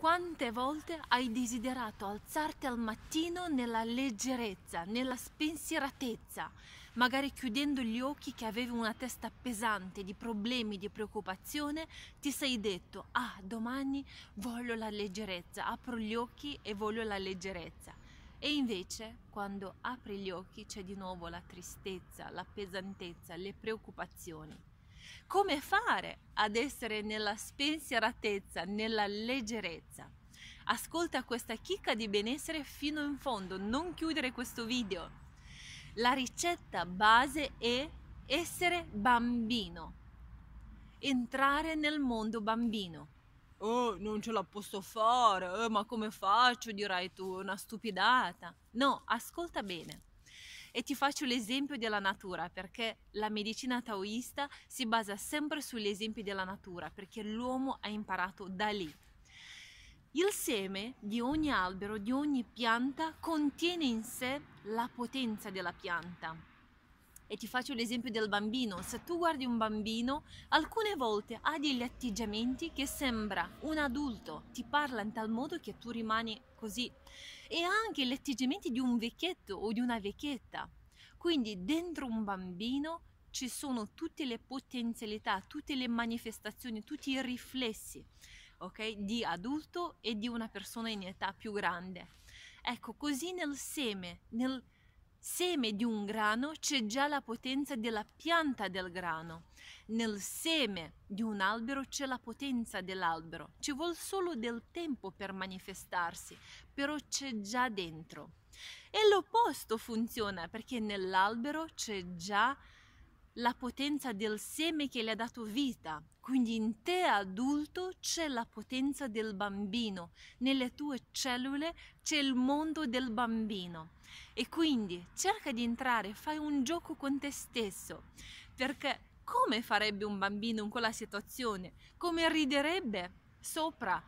Quante volte hai desiderato alzarti al mattino nella leggerezza, nella spensieratezza, magari chiudendo gli occhi che avevi una testa pesante di problemi, di preoccupazione, ti sei detto, ah, domani voglio la leggerezza, apro gli occhi e voglio la leggerezza. E invece, quando apri gli occhi, c'è di nuovo la tristezza, la pesantezza, le preoccupazioni. Come fare ad essere nella spensieratezza, nella leggerezza? Ascolta questa chicca di benessere fino in fondo, non chiudere questo video. La ricetta base è essere bambino, entrare nel mondo bambino. Oh, non ce la posso fare, eh, ma come faccio? Dirai tu, una stupidata. No, ascolta bene. E ti faccio l'esempio della natura, perché la medicina taoista si basa sempre sugli esempi della natura, perché l'uomo ha imparato da lì. Il seme di ogni albero, di ogni pianta, contiene in sé la potenza della pianta e ti faccio l'esempio del bambino. Se tu guardi un bambino, alcune volte ha degli atteggiamenti che sembra un adulto, ti parla in tal modo che tu rimani così. E anche gli atteggiamenti di un vecchietto o di una vecchietta. Quindi dentro un bambino ci sono tutte le potenzialità, tutte le manifestazioni, tutti i riflessi, ok? Di adulto e di una persona in età più grande. Ecco, così nel seme, nel seme di un grano c'è già la potenza della pianta del grano, nel seme di un albero c'è la potenza dell'albero, ci vuole solo del tempo per manifestarsi, però c'è già dentro. E l'opposto funziona perché nell'albero c'è già la la potenza del seme che le ha dato vita. Quindi in te adulto c'è la potenza del bambino, nelle tue cellule c'è il mondo del bambino. E quindi cerca di entrare, fai un gioco con te stesso, perché come farebbe un bambino in quella situazione? Come riderebbe sopra?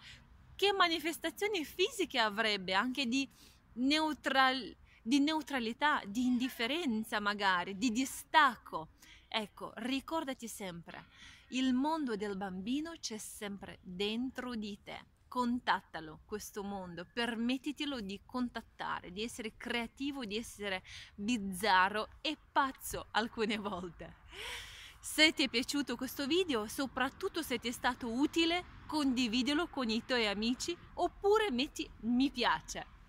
Che manifestazioni fisiche avrebbe anche di neutralità? di neutralità, di indifferenza magari, di distacco. Ecco, ricordati sempre, il mondo del bambino c'è sempre dentro di te. Contattalo questo mondo, permettitelo di contattare, di essere creativo, di essere bizzarro e pazzo alcune volte. Se ti è piaciuto questo video, soprattutto se ti è stato utile, condividilo con i tuoi amici oppure metti mi piace.